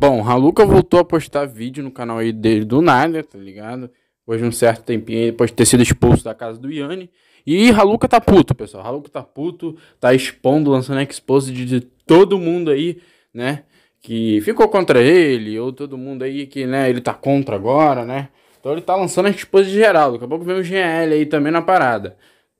Bom, Haluca voltou a postar vídeo no canal aí dele do nada, tá ligado? Depois de um certo tempinho, depois de ter sido expulso da casa do Yanni. E Haluca tá puto, pessoal. Haluca tá puto, tá expondo, lançando a expose de todo mundo aí, né? Que ficou contra ele, ou todo mundo aí que, né, ele tá contra agora, né? Então ele tá lançando expose geral. Daqui a pouco vem o GL aí também na parada,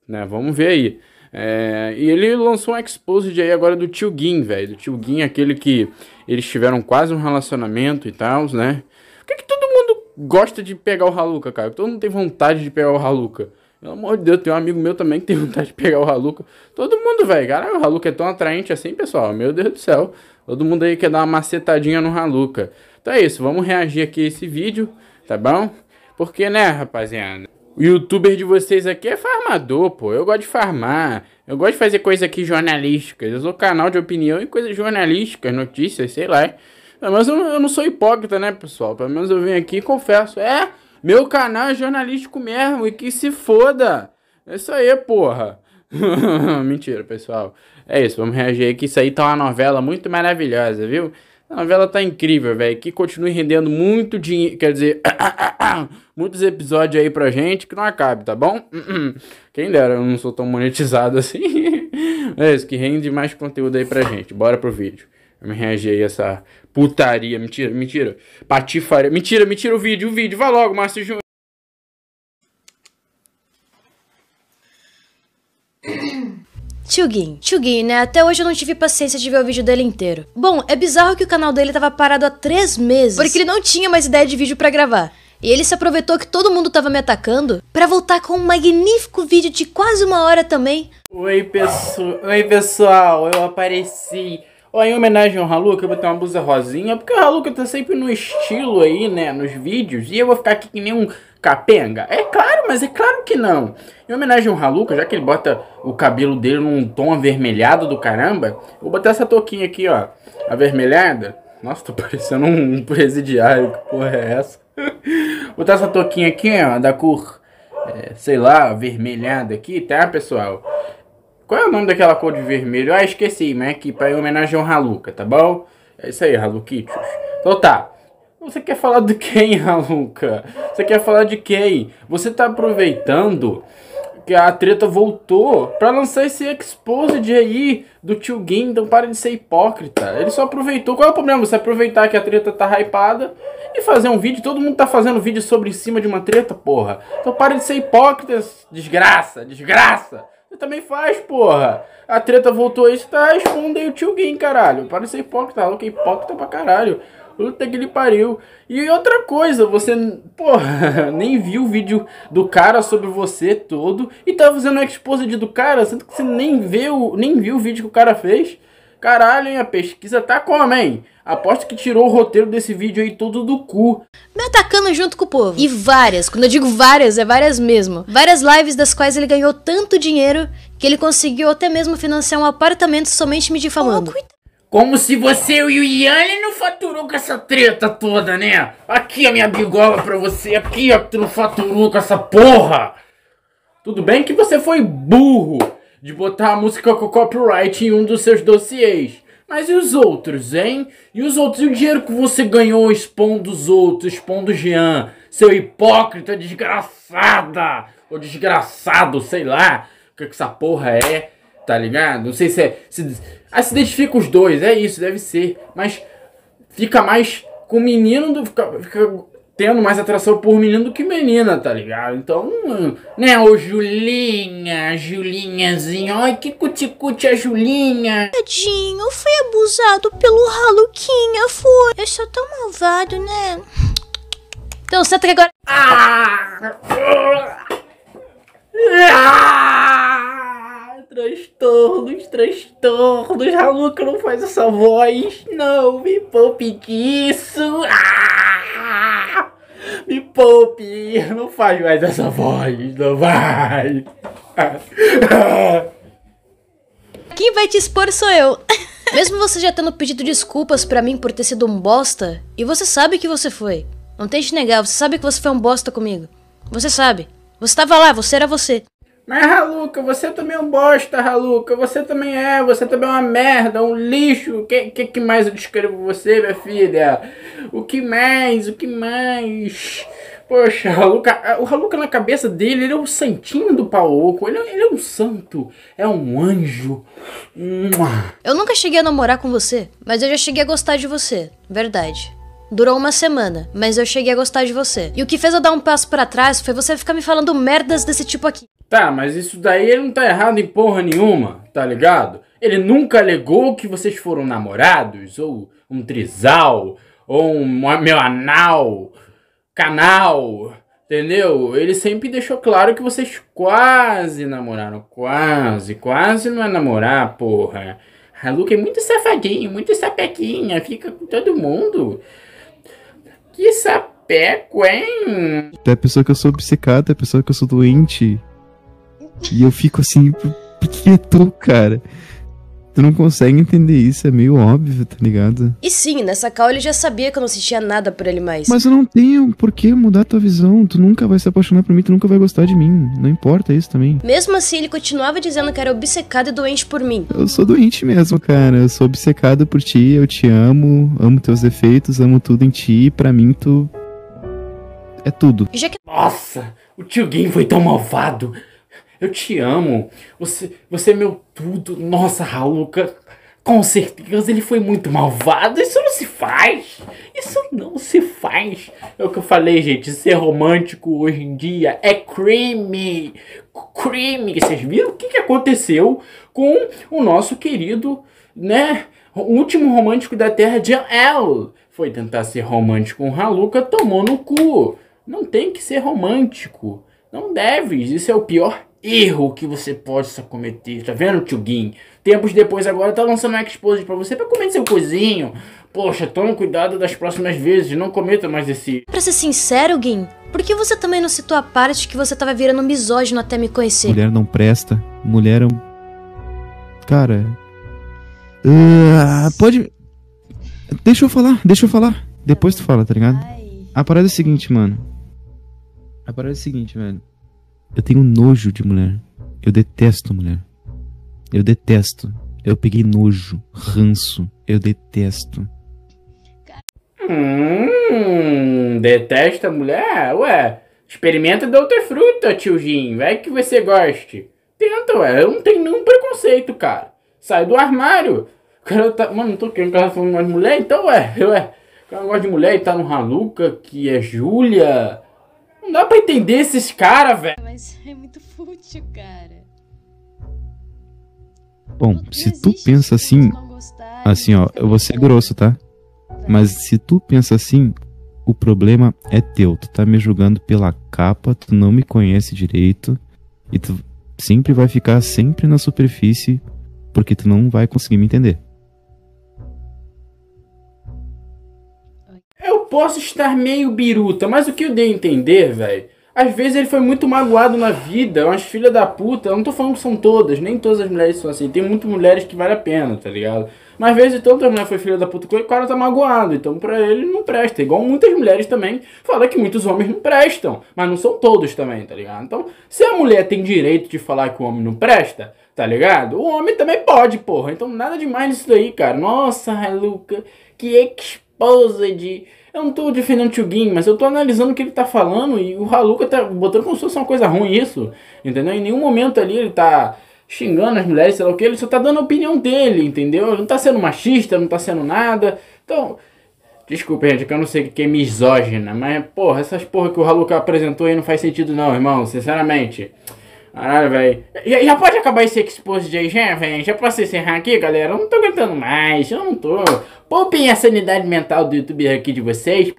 né? Vamos ver aí. É, e ele lançou um exposed aí agora do Tio Guin, velho. Do Tio Guin, aquele que eles tiveram quase um relacionamento e tal, né? Por que, que todo mundo gosta de pegar o Haluca, cara? Todo mundo tem vontade de pegar o Haluca. Pelo amor de Deus, tem um amigo meu também que tem vontade de pegar o Haluca. Todo mundo, velho. Caralho, o Haluca é tão atraente assim, pessoal. Meu Deus do céu. Todo mundo aí quer dar uma macetadinha no Haluca. Então é isso, vamos reagir aqui a esse vídeo, tá bom? Porque, né, rapaziada? O youtuber de vocês aqui é farmador, pô. Eu gosto de farmar. Eu gosto de fazer coisas aqui jornalísticas. Eu sou canal de opinião e coisas jornalísticas, notícias, sei lá. Mas eu, eu não sou hipócrita, né, pessoal? Pelo menos eu venho aqui e confesso. É, meu canal é jornalístico mesmo e que se foda. É isso aí, porra. Mentira, pessoal. É isso, vamos reagir aqui. Isso aí tá uma novela muito maravilhosa, viu? A novela tá incrível, velho. Que continue rendendo muito dinheiro. Quer dizer, muitos episódios aí pra gente que não acabe, tá bom? Quem dera, eu não sou tão monetizado assim. É isso, que rende mais conteúdo aí pra gente. Bora pro vídeo. Eu me reagir aí a essa putaria. Mentira, mentira. Patifaria. Mentira, mentira o vídeo, o vídeo. Vai logo, Márcio Júnior. Chugin. Chugin, né? Até hoje eu não tive paciência de ver o vídeo dele inteiro. Bom, é bizarro que o canal dele tava parado há três meses, porque ele não tinha mais ideia de vídeo para gravar. E ele se aproveitou que todo mundo tava me atacando para voltar com um magnífico vídeo de quase uma hora também. Oi, pessoal. Oi, pessoal. Eu apareci. Ó, em homenagem ao Haluca, eu vou ter uma blusa rosinha, porque o Haluca tá sempre no estilo aí, né, nos vídeos, e eu vou ficar aqui que nem um capenga? É claro, mas é claro que não. Em homenagem ao Haluca, já que ele bota o cabelo dele num tom avermelhado do caramba, vou botar essa touquinha aqui, ó, avermelhada. Nossa, tô parecendo um presidiário, que porra é essa? vou botar essa touquinha aqui, ó, da cor, é, sei lá, avermelhada aqui, tá, pessoal? Qual é o nome daquela cor de vermelho? Ah, esqueci, mas é né? que para homenagear o Haluca, tá bom? É isso aí, Halukitios. Então tá. Você quer falar de quem, Haluca? Você quer falar de quem? Você tá aproveitando que a treta voltou para lançar esse exposed aí do tio Gui, então para de ser hipócrita. Ele só aproveitou. Qual é o problema? Você aproveitar que a treta tá hypada e fazer um vídeo. Todo mundo tá fazendo vídeo sobre em cima de uma treta, porra. Então para de ser hipócrita, desgraça, desgraça. Você também faz, porra. A treta voltou aí, você tá escondendo o tio Gui, caralho. Para de ser hipócrita, louco, hipócrita pra caralho. Puta que ele pariu. E outra coisa, você, porra, nem viu o vídeo do cara sobre você todo e tá fazendo um exposed do cara, sendo que você nem viu, nem viu o vídeo que o cara fez. Caralho, hein? A pesquisa tá como, hein? Aposto que tirou o roteiro desse vídeo aí todo do cu. Me atacando junto com o povo. E várias, quando eu digo várias, é várias mesmo. Várias lives das quais ele ganhou tanto dinheiro que ele conseguiu até mesmo financiar um apartamento somente me difamando. Como se você e o Yanni não faturou com essa treta toda, né? Aqui a minha bigola pra você, aqui ó, que tu não faturou com essa porra. Tudo bem que você foi burro de botar a música com copyright em um dos seus dossiês. Mas e os outros, hein? E os outros? E o dinheiro que você ganhou expondo os outros, expondo o Jean? Seu hipócrita desgraçada! Ou desgraçado, sei lá. O que, que essa porra é, tá ligado? Não sei se é. Se, ah, se identifica os dois, é isso, deve ser. Mas fica mais com o menino do. Fica, fica tendo mais atração por menino do que menina, tá ligado? Então, né, ô Julinha, Julinhazinha, ai que cuticute a Julinha. Tadinho, foi abusado pelo Haluquinha, foi. Eu sou tão malvado, né? Então senta aqui agora... Ah! ah! Transtornos, transtornos, Haluca não faz essa voz, não me poupe disso. Ah! Me poupe, não faz mais essa voz, não vai. Quem vai te expor sou eu. Mesmo você já tendo pedido desculpas para mim por ter sido um bosta, e você sabe que você foi. Não tente negar, você sabe que você foi um bosta comigo. Você sabe. Você tava lá, você era você. Mas, Raluca, você também é um bosta, Raluca. Você também é, você também é uma merda, um lixo. O que, que, que, mais eu descrevo você, minha filha? O que mais? O que mais? Poxa, Raluca, o Raluca na cabeça dele, ele é o um santinho do pau Ele, é, ele é um santo, é um anjo. Eu nunca cheguei a namorar com você, mas eu já cheguei a gostar de você, verdade. Durou uma semana, mas eu cheguei a gostar de você. E o que fez eu dar um passo para trás foi você ficar me falando merdas desse tipo aqui. Tá, mas isso daí ele não tá errado em porra nenhuma, tá ligado? Ele nunca alegou que vocês foram namorados, ou um trisal, ou um meu anal, canal, entendeu? Ele sempre deixou claro que vocês quase namoraram, quase, quase não é namorar, porra. A Luca é muito safadinho, muito sapequinha, fica com todo mundo. Que sapeco, hein? É a pessoa que eu sou obcecada, é a pessoa que eu sou doente. E eu fico assim, por, que tu, cara? Tu não consegue entender isso, é meio óbvio, tá ligado? E sim, nessa call ele já sabia que eu não sentia nada por ele mais. Mas eu não tenho por que mudar tua visão. Tu nunca vai se apaixonar por mim, tu nunca vai gostar de mim. Não importa isso também. Mesmo assim, ele continuava dizendo que era obcecado e doente por mim. Eu sou doente mesmo, cara. Eu sou obcecado por ti, eu te amo, amo teus defeitos, amo tudo em ti. pra mim, tu. É tudo. Já que... Nossa, o tio Gui foi tão malvado. Eu te amo. Você, você é meu tudo. Nossa, Raluca. Com certeza ele foi muito malvado. Isso não se faz. Isso não se faz. É o que eu falei, gente. Ser é romântico hoje em dia é crime. Crime. Vocês viram o que, que aconteceu com o nosso querido, né? O último romântico da Terra, Jean L. Foi tentar ser romântico com Haluka, tomou no cu. Não tem que ser romântico. Não deve. Isso é o pior erro que você possa cometer. Tá vendo, Tio Gin? Tempos depois agora tá lançando uma exposição pra você pra comer seu cozinho. Poxa, toma cuidado das próximas vezes, não cometa mais esse... Pra ser sincero, Gin, por que você também não citou a parte que você tava virando misógino até me conhecer? Mulher não presta, mulher é um... Cara... Uh, pode... Deixa eu falar, deixa eu falar. Depois tu fala, tá ligado? A parada é a seguinte, mano. A parada é a seguinte, velho. Eu tenho nojo de mulher. Eu detesto mulher. Eu detesto. Eu peguei nojo, ranço. Eu detesto. Hum, detesta mulher? Ué, experimenta da outra fruta, tiozinho. Vai que você goste. Tenta, ué. Eu não tenho nenhum preconceito, cara. Sai do armário. O cara tá. Mano, não tô querendo ela falando mais mulher, então, ué. ué. O cara gosta de mulher e tá no Haluca, que é Júlia. Não dá pra entender esses caras, velho. Mas é muito fútil, cara. Bom, se tu pensa assim, assim ó, eu vou ser grosso, tá? Mas se tu pensa assim, o problema é teu. Tu tá me julgando pela capa, tu não me conhece direito e tu sempre vai ficar sempre na superfície porque tu não vai conseguir me entender. posso estar meio biruta, mas o que eu dei a entender, velho? Às vezes ele foi muito magoado na vida, é umas filhas da puta. Eu não tô falando que são todas, nem todas as mulheres são assim. Tem muitas mulheres que vale a pena, tá ligado? Mas às vezes então, a mulher foi filha da puta com ele, o cara tá magoado. Então pra ele não presta. Igual muitas mulheres também falam que muitos homens não prestam. Mas não são todos também, tá ligado? Então, se a mulher tem direito de falar que o homem não presta, tá ligado? O homem também pode, porra. Então nada demais nisso daí, cara. Nossa, Luca, que exposa de eu não tô defendendo o Tchugin, mas eu tô analisando o que ele tá falando e o Haluca tá botando como se fosse uma coisa ruim isso, entendeu? Em nenhum momento ali ele tá xingando as mulheres, sei lá o que, ele só tá dando a opinião dele, entendeu? Ele não tá sendo machista, não tá sendo nada. Então, desculpa, gente, que eu não sei o que é misógina, mas, porra, essas porra que o Haluca apresentou aí não faz sentido não, irmão, sinceramente. Caralho, velho. Já, já, pode acabar esse de aí, já, velho? Já posso encerrar aqui, galera? Eu não tô aguentando mais, eu não tô. Poupem a sanidade mental do youtuber aqui de vocês.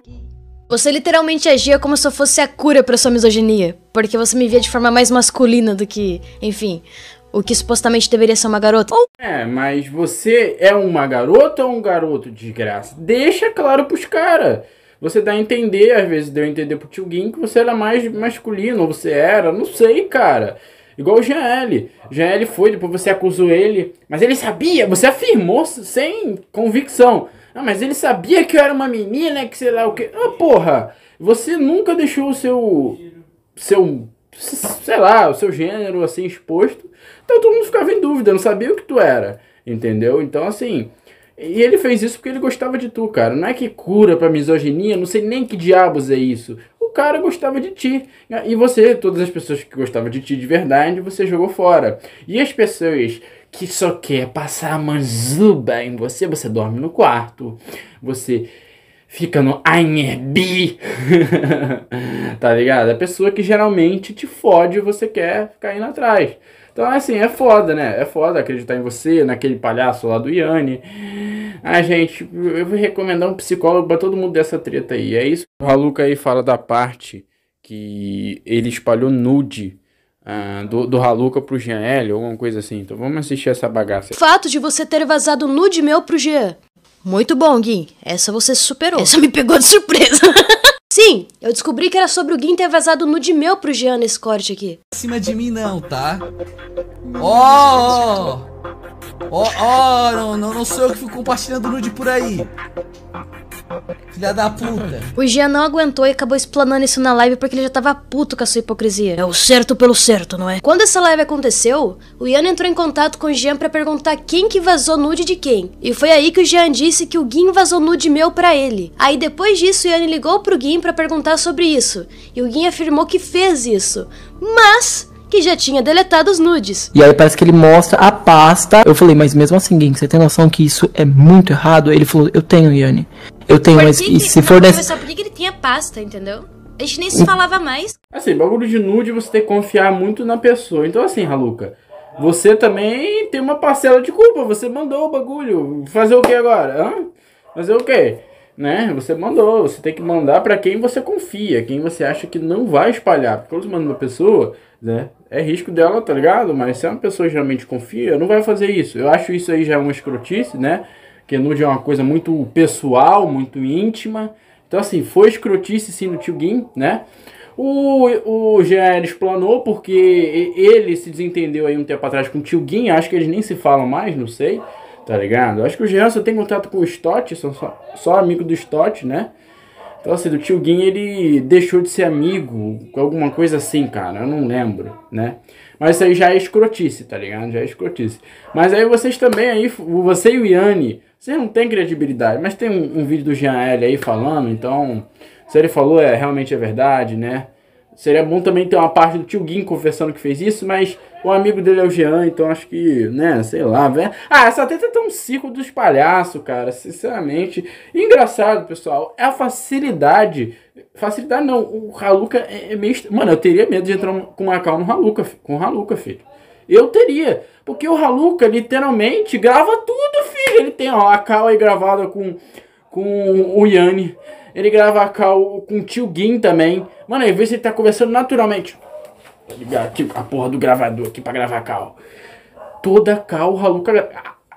Você literalmente agia como se eu fosse a cura para sua misoginia, porque você me via de forma mais masculina do que, enfim, o que supostamente deveria ser uma garota. É, mas você é uma garota ou um garoto, desgraça? Deixa claro pros caras você dá a entender, às vezes deu a entender pro tio Guim que você era mais masculino, ou você era, não sei, cara. Igual o GL. GL foi, depois você acusou ele, mas ele sabia, você afirmou sem convicção. Ah, mas ele sabia que eu era uma menina, que sei lá o que. Ah, porra! Você nunca deixou o seu. seu. sei lá, o seu gênero assim exposto. Então todo mundo ficava em dúvida, não sabia o que tu era. Entendeu? Então assim. E ele fez isso porque ele gostava de tu, cara. Não é que cura pra misoginia, não sei nem que diabos é isso. O cara gostava de ti. E você, todas as pessoas que gostavam de ti de verdade, você jogou fora. E as pessoas que só quer passar a manzuba em você, você dorme no quarto. Você fica no Airbnb, tá ligado? A pessoa que geralmente te fode, você quer ficar indo atrás. Então, assim, é foda, né? É foda acreditar em você, naquele palhaço lá do Yanni. Ah, gente, eu vou recomendar um psicólogo pra todo mundo dessa treta aí. É isso. O Haluca aí fala da parte que ele espalhou nude ah, do, do Haluca pro L, alguma coisa assim. Então vamos assistir essa bagaça. Fato de você ter vazado nude meu pro Jean. Muito bom, Gui. Essa você superou. Essa me pegou de surpresa. Sim, eu descobri que era sobre o Gui ter vazado nude meu pro Jean nesse corte aqui. Acima de mim não, tá? Ó! Ó, ó, não, não sou eu que fico compartilhando nude por aí. Filha da puta. O Jean não aguentou e acabou explanando isso na live porque ele já tava puto com a sua hipocrisia. É o certo pelo certo, não é? Quando essa live aconteceu, o Ian entrou em contato com o Jean para perguntar quem que vazou nude de quem. E foi aí que o Jean disse que o Guin vazou nude meu para ele. Aí depois disso, o Ian ligou pro Guin para perguntar sobre isso. E o Guin afirmou que fez isso. Mas que já tinha deletado os nudes. E aí parece que ele mostra a pasta. Eu falei, mas mesmo assim, Gui, você tem noção que isso é muito errado? Ele falou, eu tenho, Yanni. Eu tenho, por que, se for não, nessa. Só por que ele tinha pasta, entendeu? A gente nem se falava mais. Assim, bagulho de nude você tem que confiar muito na pessoa. Então, assim, Raluca, você também tem uma parcela de culpa. Você mandou o bagulho. Fazer o que agora? Hã? Fazer o que? Né? Você mandou. Você tem que mandar para quem você confia, quem você acha que não vai espalhar. Porque quando você manda uma pessoa, né? É risco dela, tá ligado? Mas se é uma pessoa que realmente confia, não vai fazer isso. Eu acho isso aí já é uma escrotice, né? porque nude é uma coisa muito pessoal, muito íntima. Então, assim, foi escrotice sim do tio Guim, né? O, o GL explanou porque ele se desentendeu aí um tempo atrás com o tio Guim, acho que eles nem se falam mais, não sei, tá ligado? Acho que o Jean só tem contato com o Stott, são só, só amigo do Stott, né? Então, assim, do tio Guim ele deixou de ser amigo, alguma coisa assim, cara, eu não lembro, né? Mas isso aí já é escrotice, tá ligado? Já é escrotice. Mas aí vocês também aí, você e o Yanni, vocês não têm credibilidade, mas tem um, um, vídeo do Jean L aí falando, então. Se ele falou, é realmente é verdade, né? Seria bom também ter uma parte do tio Gui confessando que fez isso, mas o amigo dele é o Jean, então acho que, né, sei lá, velho. Ah, essa teta tá um ciclo dos palhaços, cara, sinceramente. Engraçado, pessoal, é a facilidade. Facilidade não, o Haluca é, é meio. Mano, eu teria medo de entrar com o Macau no Haluca, com o Haluca, filho. Eu teria. Porque o Haluca literalmente grava tudo, filho. Ele tem ó, a Cal aí gravada com, com o Yanni. Ele grava a Cal com o tio Gin também. Mano, aí vê se ele tá conversando naturalmente. Vou tá ligar aqui tipo, a porra do gravador aqui pra gravar a Cal. Toda a Cal, o Haluca.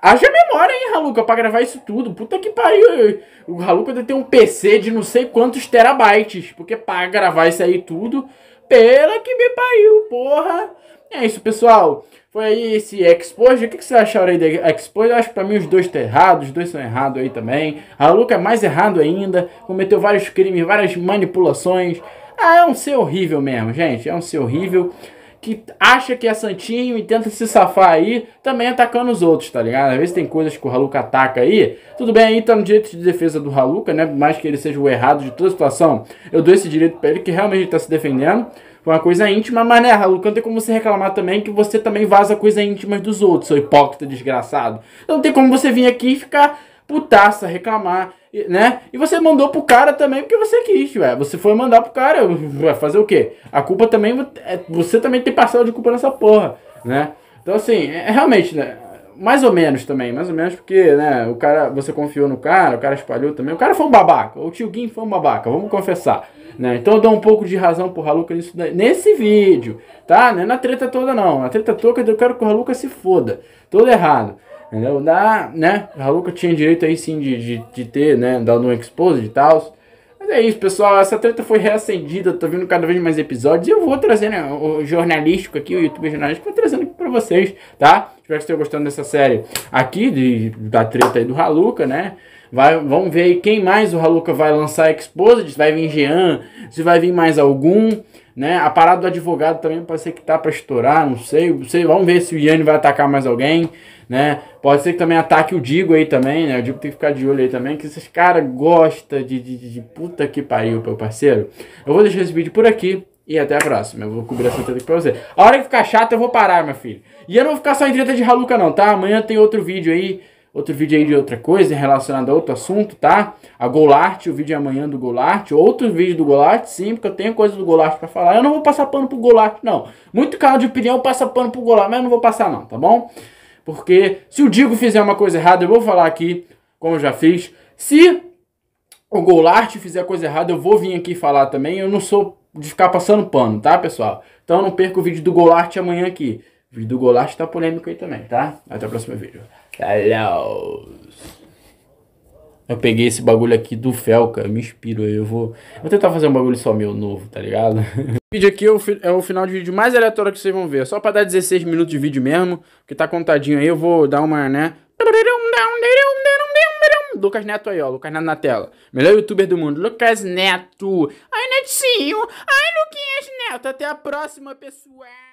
Haja memória, hein, Haluca, pra gravar isso tudo. Puta que pariu. O Haluca deve ter um PC de não sei quantos terabytes. Porque pra gravar isso aí tudo. Pela que me pariu, porra. É isso, pessoal. Foi aí esse Exposed. O que, que vocês acharam aí do Exposed? Eu acho que pra mim os dois estão tá errados, os dois são errados aí também. A Luca é mais errado ainda, cometeu vários crimes, várias manipulações. Ah, é um ser horrível mesmo, gente. É um ser horrível que acha que é santinho e tenta se safar aí, também atacando os outros, tá ligado? Às vezes tem coisas que o Haluka ataca aí. Tudo bem, aí tá no direito de defesa do Haluka, né? Mais que ele seja o errado de toda situação, eu dou esse direito pra ele que realmente ele tá se defendendo uma coisa íntima, mas né, Raluca, não tem como você reclamar também que você também vaza coisa íntima dos outros, seu hipócrita desgraçado. Não tem como você vir aqui e ficar putaça, reclamar, né? E você mandou pro cara também porque você quis, ué. Você foi mandar pro cara, ué, fazer o quê? A culpa também, é, você também tem parcela de culpa nessa porra, né? Então, assim, é, realmente, né? mais ou menos também, mais ou menos porque, né, o cara, você confiou no cara, o cara espalhou também. O cara foi um babaca, o tio Guim foi um babaca, vamos confessar, né? Então eu dou um pouco de razão pro Haluca nisso daí, nesse vídeo, tá? Não é na treta toda não, na treta toda eu quero que o Raluca se foda. Todo errado. Entendeu? Dá, né? O tinha direito aí sim de, de, de ter, né, dado um expose e tal. Mas é isso, pessoal. Essa treta foi reacendida. Tô vendo cada vez mais episódios. E eu vou trazendo né, o jornalístico aqui, o YouTube jornalístico, vou trazendo para vocês, tá? Espero que estejam gostando dessa série aqui, de, da treta aí do Haluca, né? Vai, vamos ver aí quem mais o Haluca vai lançar Exposed, se vai vir Jean, se vai vir mais algum, né? A parada do advogado também pode ser que tá para estourar, não sei, não sei, vamos ver se o Ian vai atacar mais alguém, né? Pode ser que também ataque o Digo aí também, né? O Digo tem que ficar de olho aí também, que esses caras gostam de, de, de, de puta que pariu, meu parceiro. Eu vou deixar esse vídeo por aqui. E até a próxima. Eu vou cobrir essa treta aqui pra você. A hora que ficar chato, eu vou parar, meu filho. E eu não vou ficar só em treta de Haluca, não, tá? Amanhã tem outro vídeo aí. Outro vídeo aí de outra coisa relacionado a outro assunto, tá? A Golart, o vídeo de amanhã do Golart. Outro vídeo do Golart, sim, porque eu tenho coisa do Golart pra falar. Eu não vou passar pano pro Golart, não. Muito canal de opinião passa pano pro Golart, mas eu não vou passar, não, tá bom? Porque se o Digo fizer uma coisa errada, eu vou falar aqui, como eu já fiz. Se o Golart fizer coisa errada, eu vou vir aqui falar também. Eu não sou de ficar passando pano, tá, pessoal? Então não perca o vídeo do Golart amanhã aqui. O vídeo do Golart tá polêmico aí também, tá? Até o próximo vídeo. Falou! Eu peguei esse bagulho aqui do Felca, me inspiro aí, eu vou... Vou tentar fazer um bagulho só meu novo, tá ligado? o vídeo aqui é o, é o, final de vídeo mais aleatório que vocês vão ver. Só pra dar 16 minutos de vídeo mesmo, que tá contadinho aí, eu vou dar uma, né... Lucas Neto aí, ó. Lucas Neto na tela. Melhor youtuber do mundo. Lucas Neto. Ai, Netinho. Ai, Luquinhas Neto. Até a próxima, pessoal.